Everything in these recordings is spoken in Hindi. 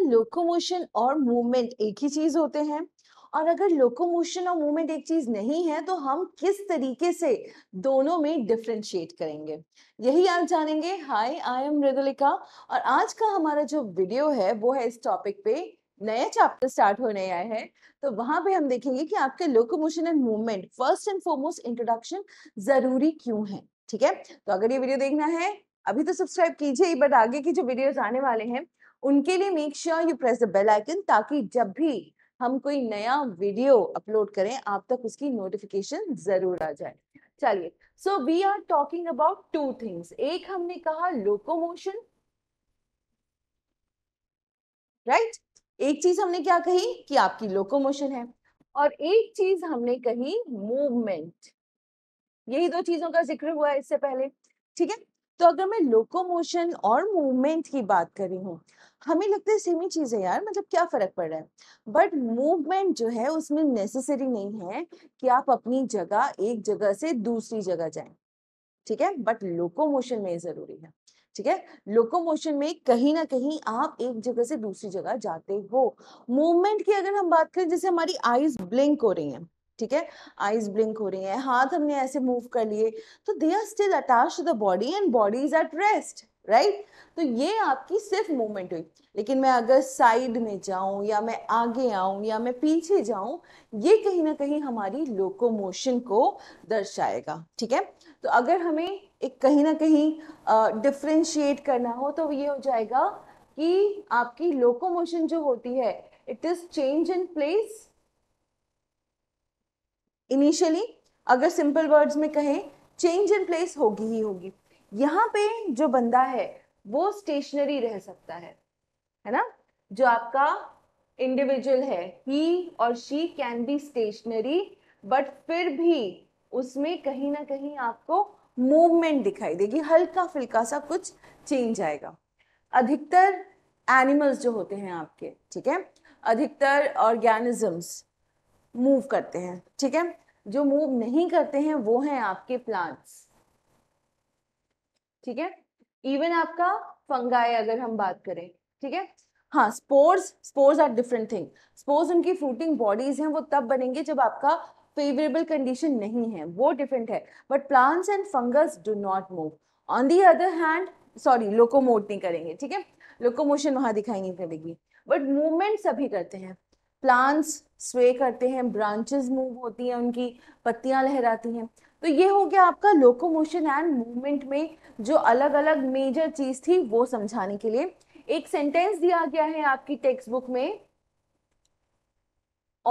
ना लोकोमोशन और मूवमेंट एक ही चीज होते हैं और अगर लोकोमोशन और मूवमेंट एक चीज नहीं है तो हम किस तरीके से दोनों में डिफ्रेंशिएट करेंगे यही आप जानेंगे हाय आई एम मृदुलिका और आज का हमारा जो वीडियो है वो है इस टॉपिक पे नया चैप्टर स्टार्ट होने आया है तो वहां पे हम देखेंगे कि आपके locomotion and movement first and foremost introduction जरूरी क्यों है ठीक है तो अगर ये वीडियो देखना है अभी तो सब्सक्राइब कीजिए बट आगे की जो वीडियोस आने वाले हैं उनके लिए make sure you press the bell icon ताकि जब भी हम कोई नया वीडियो अपलोड करें आप तक उसकी नोटिफिकेशन जरूर आ जाए चलिए so we are talking about two things एक हमने कहा लोकोमोशन राइट right? एक चीज हमने क्या कही कि आपकी लोकोमोशन है और एक चीज हमने कही मूवमेंट यही दो चीजों का जिक्र हुआ इससे पहले ठीक है तो अगर मैं लोकोमोशन और मूवमेंट की बात करी हूँ हमें लगता है सेम ही चीज़ है यार मतलब क्या फ़र्क पड़ रहा है बट मूवमेंट जो है उसमें नेसेसरी नहीं है कि आप अपनी जगह एक जगह से दूसरी जगह जाए ठीक है बट लोकोमोशन में ज़रूरी है ठीक है लोकोमोशन में कहीं ना कहीं आप एक जगह से दूसरी जगह जाते हो मूवमेंट की अगर हम बात करें जैसे हमारी आईज ब्लिंक हो रही हैं ठीक है आईज ब्लिंक हो रही है हाथ हमने ऐसे मूव कर लिए तो they are still attach to the body and body is at rest right तो ये आपकी सिर्फ मूवमेंट हुई लेकिन मैं अगर साइड में जाऊं या मैं आगे आऊं या मैं पीछे जाऊं ये कहीं ना कहीं हमारी लोकोमोशन को दर्शाएगा ठीक है तो अगर हमें एक कहीं ना कहीं डिफ्रेंशिएट करना हो तो ये हो जाएगा कि आपकी लोकोमोशन जो होती है it is change in place initially अगर सिंपल वर्ड्स में कहें चेंज इन प्लेस होगी ही होगी यहाँ पे जो बंदा है वो स्टेशनरी रह सकता है है ना जो आपका इंडिविजुअल है ही और she can be stationary but फिर भी उसमें कहीं ना कहीं आपको मूवमेंट दिखाई देगी हल्का फुल्का सा कुछ चेंज आएगा अधिकतर एनिमल्स जो होते हैं आपके ठीक है अधिकतर ऑर्गेनिजम्स मूव करते हैं ठीक है जो मूव नहीं करते हैं वो हैं आपके प्लांट्स ठीक है इवन आपका फंगाई अगर हम बात करें ठीक है हाँ spores spores are different thing spores उनकी फ्रूटिंग बॉडीज हैं वो तब बनेंगे जब आपका फेवरेबल कंडीशन नहीं है वो डिफरेंट है but plants and fungus do not move on the other hand sorry locomote नहीं करेंगे ठीक है लोकोमोशन वहां दिखाई नहीं बट मूवमेंट सभी करते हैं प्लांट्स स्वे करते हैं ब्रांचेस मूव होती हैं उनकी पत्तियां लहराती हैं तो ये हो गया आपका लोकोमोशन एंड मूवमेंट में जो अलग अलग मेजर चीज थी वो समझाने के लिए एक सेंटेंस दिया गया है आपकी टेक्स्ट बुक में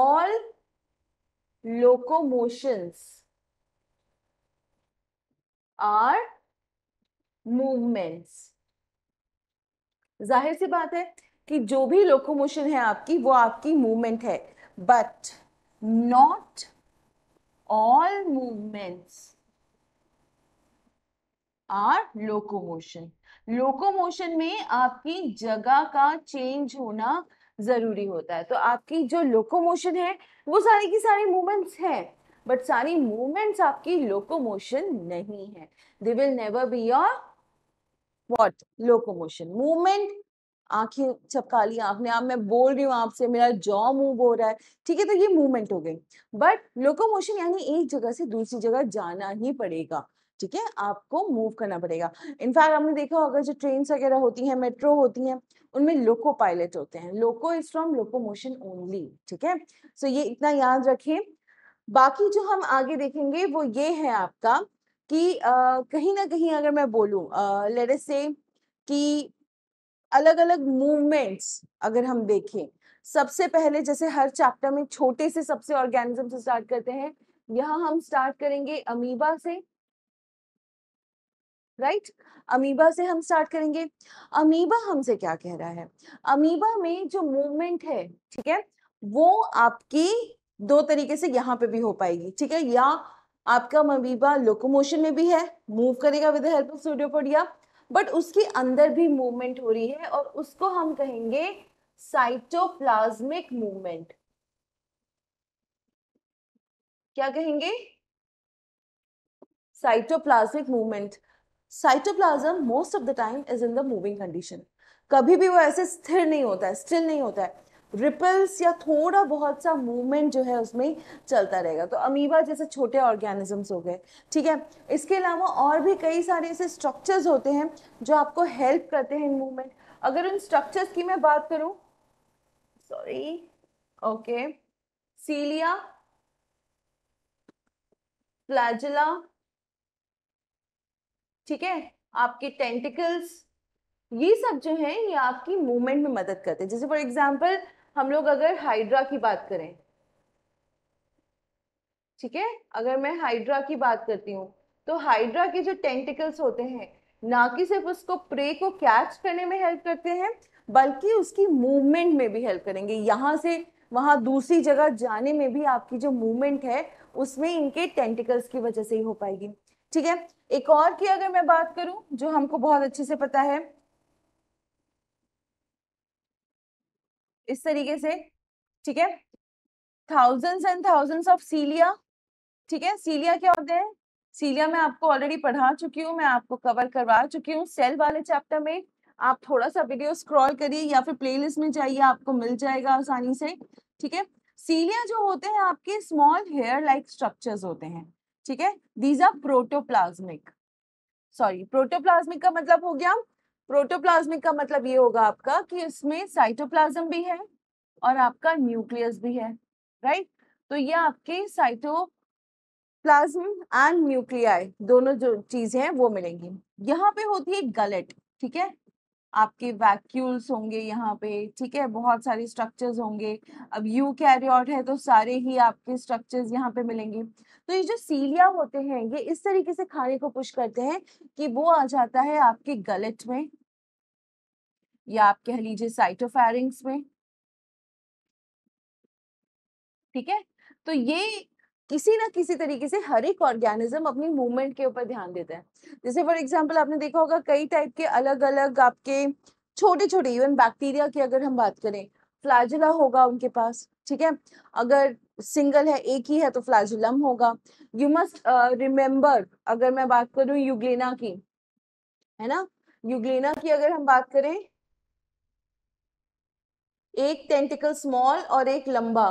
ऑल लोकोमोशंस आर मूवमेंट्स जाहिर सी बात है कि जो भी लोकोमोशन है आपकी वो आपकी मूवमेंट है but not all movements are locomotion locomotion में आपकी जगह का चेंज होना जरूरी होता है तो आपकी जो लोकोमोशन है वो सारी की सारी मूवमेंट्स है बट सारी मूवमेंट्स आपकी लोकोमोशन नहीं है they will never be your what locomotion movement आंखें चपका ली आपने आप मैं बोल रही हूँ आपसे मेरा जॉ मूव हो रहा है ठीक है तो ये मूवमेंट हो गई बट लोकोमोशन यानी एक जगह से दूसरी जगह जाना ही पड़ेगा ठीक है आपको मूव करना पड़ेगा इनफैक्ट आपने देखा होगा जो ट्रेन वगैरह होती हैं मेट्रो होती हैं उनमें लोको पायलट होते हैं loco is from locomotion only ठीक है सो ये इतना याद रखें बाकी जो हम आगे देखेंगे वो ये है आपका कि आ, कहीं ना कहीं अगर मैं बोलूँ लेट अस से कि अलग अलग मूवमेंट्स अगर हम देखें सबसे पहले जैसे हर चैप्टर में छोटे से सबसे ऑर्गेनिज्म से स्टार्ट करते हैं यहाँ हम स्टार्ट करेंगे अमीबा से राइट right? अमीबा से हम स्टार्ट करेंगे अमीबा हमसे क्या कह रहा है अमीबा में जो मूवमेंट है ठीक है वो आपकी दो तरीके से यहाँ पे भी हो पाएगी ठीक है या आपका अमीबा लोकोमोशन में भी है मूव करेगा with help of pseudopodia but उसके अंदर भी मूवमेंट हो रही है और उसको हम कहेंगे साइटोप्लाज्मिक मूवमेंट क्या कहेंगे cytoplasmic movement cytoplasm most of the time is in the moving condition कभी भी वो ऐसे स्थिर नहीं होता है स्टिल नहीं होता है रिपल्स या थोड़ा बहुत सा मूवमेंट जो है उसमें चलता रहेगा तो अमीबा जैसे छोटे ऑर्गेनिजम्स हो गए ठीक है इसके अलावा और भी कई सारे ऐसे स्ट्रक्चर्स होते हैं जो आपको हेल्प करते हैं इन मूवमेंट अगर उन स्ट्रक्चर्स की मैं बात करूं सॉरी ओके सीलिया फ्लैजला ठीक है आपके टेंटिकल्स ये सब जो है ये आपकी मूवमेंट में मदद करते हैं जैसे फॉर एग्जाम्पल हम लोग अगर हाइड्रा की बात करें ठीक है अगर मैं हाइड्रा की बात करती हूँ तो हाइड्रा के जो टेंटिकल्स होते हैं ना कि सिर्फ उसको प्रे को कैच करने में हेल्प करते हैं बल्कि उसकी मूवमेंट में भी हेल्प करेंगे यहाँ से वहाँ दूसरी जगह जाने में भी आपकी जो मूवमेंट है उसमें इनके टेंटिकल्स की वजह से ही हो पाएगी ठीक है एक और की अगर मैं बात करूँ जो हमको बहुत अच्छे से पता है इस तरीके से ठीक है thousands and thousands of cilia ठीक है सीलिया क्या होते हैं सीलिया मैं आपको ऑलरेडी पढ़ा चुकी हूँ मैं आपको कवर करवा चुकी हूँ सेल वाले चैप्टर में आप थोड़ा सा वीडियो स्क्रॉल करिए या फिर प्लेलिस्ट में जाइए आपको मिल जाएगा आसानी से ठीक है सीलिया जो होते हैं आपके स्मॉल हेयर लाइक स्ट्रक्चर्स होते हैं ठीक है these are protoplasmic sorry protoplasmic का मतलब हो गया प्रोटोप्लाज्मिक का मतलब ये होगा आपका कि इसमें साइटोप्लाज्म भी है और आपका न्यूक्लियस भी है राइट तो ये आपके साइटोप्लाज्म एंड न्यूक्लियाई दोनों जो चीजें हैं वो मिलेंगी यहाँ पे होती है गलेट ठीक है आपके वैक्यूल्स होंगे यहाँ पे ठीक है बहुत सारे स्ट्रक्चर्स होंगे अब यू कैरियॉट है तो सारे ही आपके स्ट्रक्चर्स यहाँ पे मिलेंगे तो ये जो सीलिया होते हैं ये इस तरीके से खाने को पुश करते हैं कि वो आ जाता है आपके गलेट में या आप कह लीजिए साइटोफेरिंग्स में ठीक है तो ये किसी ना किसी तरीके से हर एक ऑर्गेनिज्म अपनी मूवमेंट के ऊपर ध्यान देता है जैसे फॉर एग्जाम्पल आपने देखा होगा कई टाइप के अलग अलग आपके छोटे छोटे इवन बैक्टीरिया की अगर हम बात करें फ्लाजुला होगा उनके पास ठीक है अगर सिंगल है एक ही है तो फ्लाजुलम होगा यू मस्ट रिमेम्बर अगर मैं बात करूं यूग्लिना की है ना यूग्लिना की अगर हम बात करें एक टेंटिकल स्मॉल और एक लंबा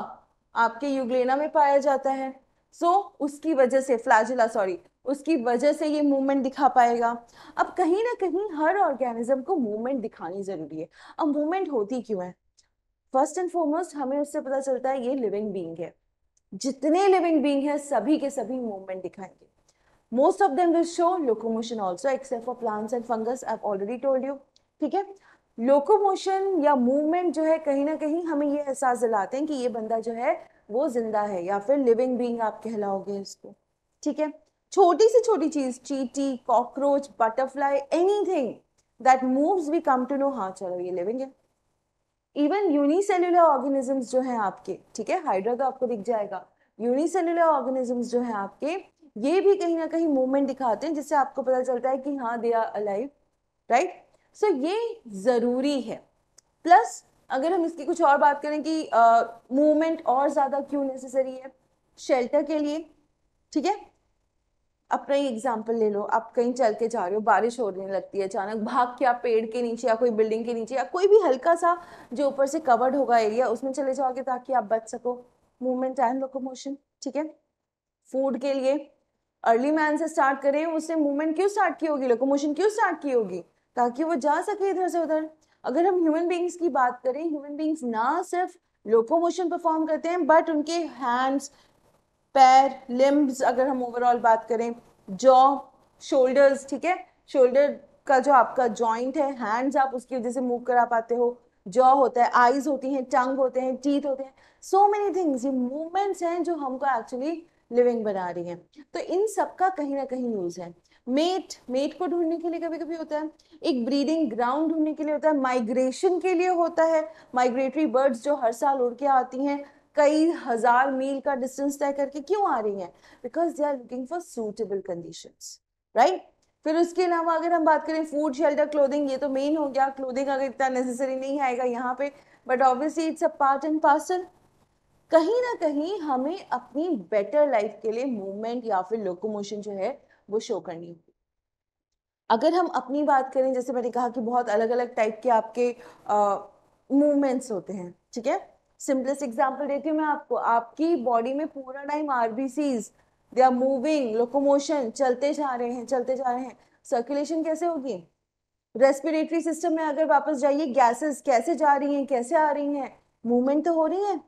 आपके यूग्लिना में पाया जाता है सो so, उसकी वजह से फ्लाजिला सॉरी उसकी वजह से ये मूवमेंट दिखा पाएगा अब कहीं ना कहीं हर ऑर्गेनिज्म को मूवमेंट दिखानी जरूरी है अब मूवमेंट होती क्यों है फर्स्ट एंड फॉरमोस्ट हमें उससे पता चलता है ये लिविंग बींग है जितने लिविंग बींग है सभी के सभी मूवमेंट दिखाएंगे most of them will show locomotion also except for plants and fungus I already told you ठीक है लोकोमोशन या मूवमेंट जो है कहीं ना कहीं हमें ये एहसास दिलाते हैं कि ये बंदा जो है वो जिंदा है या फिर लिविंग बींग आप कहलाओगे इसको ठीक है छोटी से छोटी चीज चीटी cockroach butterfly anything that move we come to know हाँ चलो ये लिविंग है इवन यूनिसेल्युलर ऑर्गेनिजम्स जो हैं आपके ठीक है हाइड्रा तो आपको दिख जाएगा यूनिसेल्युलर ऑर्गेनिजम्स जो हैं आपके ये भी कहीं ना कहीं मूवमेंट दिखाते हैं जिससे आपको पता चलता है कि हाँ they are alive right so ये ज़रूरी है प्लस अगर हम इसकी कुछ और बात करें कि मूवमेंट और ज़्यादा क्यों नेसेसरी है शेल्टर के लिए ठीक है अपना ही एग्जाम्पल ले लो आप कहीं चल के जा रहे हो बारिश हो रही लगती है अचानक भाग के आप पेड़ के नीचे या कोई बिल्डिंग के नीचे या कोई भी हल्का सा जो ऊपर से कवर्ड होगा एरिया उसमें चले जाओगे ताकि आप बच सको मूवमेंट एंड लोकोमोशन ठीक है फूड के लिए अर्ली मैन से स्टार्ट करें उससे मूवमेंट क्यों स्टार्ट की होगी लोकोमोशन क्यों स्टार्ट की होगी ताकि वो जा सके इधर से उधर अगर हम ह्यूमन बींग्स की बात करें ह्यूमन बींग्स ना सिर्फ लोकोमोशन परफॉर्म करते हैं बट उनके हैंड्स पैर लिम्ब्स अगर हम ओवरऑल बात करें जॉ शोल्डर्स ठीक है शोल्डर का जो आपका जॉइंट है हैंड्स आप उसकी वजह से मूव करा पाते हो जॉ होता है आईज होती हैं टंग होते हैं टीथ होते हैं सो मेनी थिंग्स ये मूवमेंट्स हैं जो हमको एक्चुअली लिविंग बना रही हैं तो इन सब का कहीं ना कहीं यूज़ है मेट मेट को ढूंढने के लिए कभी कभी होता है एक ब्रीडिंग ग्राउंड ढूंढने के लिए होता है माइग्रेशन के लिए होता है माइग्रेटरी बर्ड्स जो हर साल उड़ के आती हैं कई हजार मील का डिस्टेंस तय करके क्यों आ रही हैं because they are looking for suitable condition right फिर उसके अलावा अगर हम बात करें फूड शेल्टर क्लोथिंग ये तो मेन हो गया क्लोथिंग अगर इतना नेसेसरी नहीं आएगा यहाँ पे but obviously it's a part and parcel कहीं ना कहीं हमें अपनी बेटर लाइफ के लिए मूवमेंट या फिर लोकोमोशन जो है वो शो करनी होगी अगर हम अपनी बात करें जैसे मैंने कहा कि बहुत अलग अलग टाइप के आपके मूवमेंट्स होते हैं ठीक है सिंपलेस्ट एग्जाम्पल देती हूँ मैं आपको आपकी बॉडी में पूरा टाइम आर बी दे आर मूविंग लोकोमोशन चलते जा रहे हैं चलते जा रहे हैं सर्कुलेशन कैसे होगी रेस्पिरेटरी सिस्टम में अगर वापस जाइए गैसेस कैसे जा रही हैं कैसे आ रही हैं मूवमेंट तो हो रही है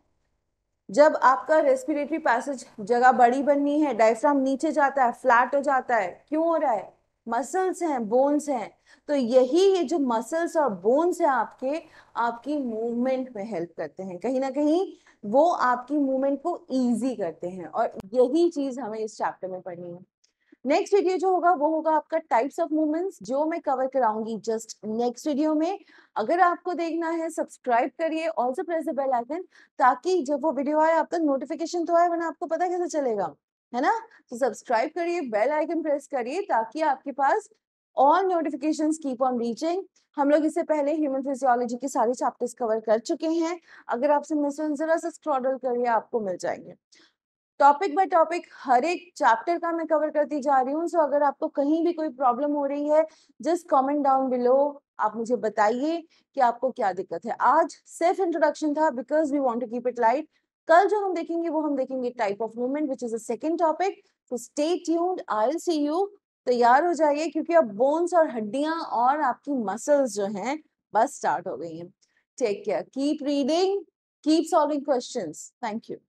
जब आपका रेस्पिरेटरी पैसेज जगह बड़ी बननी है डायफ्राम नीचे जाता है फ्लैट हो जाता है क्यों हो रहा है मसल्स हैं बोन्स हैं तो यही ये जो मसल्स और बोन्स हैं आपके आपकी मूवमेंट में हेल्प करते हैं कहीं ना कहीं वो आपकी मूवमेंट को इजी करते हैं और यही चीज़ हमें इस चैप्टर में पढ़नी है नेक्स्ट वीडियो जो होगा वो होगा आपका टाइप्स ऑफ मूवमेंट्स जो मैं कवर कराऊंगी जस्ट नेक्स्ट वीडियो में अगर आपको देखना है सब्सक्राइब करिए also press the bell icon ताकि जब वो वीडियो आए आप तक नोटिफिकेशन तो आए वरना आपको पता कैसे चलेगा है ना तो सब्सक्राइब करिए बेल आइकन प्रेस करिए ताकि आपके पास all notification keep on reaching हम लोग इससे पहले ह्यूमन फिजियोलॉजी के सारे चैप्टर्स कवर कर चुके हैं अगर आपसे मिस जरा सा स्क्रॉडल करिए आपको मिल जाएंगे टॉपिक बाय टॉपिक हर एक चैप्टर का मैं कवर करती जा रही हूँ सो अगर आपको कहीं भी कोई प्रॉब्लम हो रही है जस्ट कमेंट डाउन बिलो आप मुझे बताइए कि आपको क्या दिक्कत है आज सिर्फ इंट्रोडक्शन था because we want to keep it light कल जो हम देखेंगे वो हम देखेंगे type of movement which is a second topic तो stay tuned I see you तैयार हो जाइए क्योंकि अब बोन्स और हड्डियां और आपकी मसल्स जो हैं बस स्टार्ट हो गई हैं take care keep reading keep solving questions thank you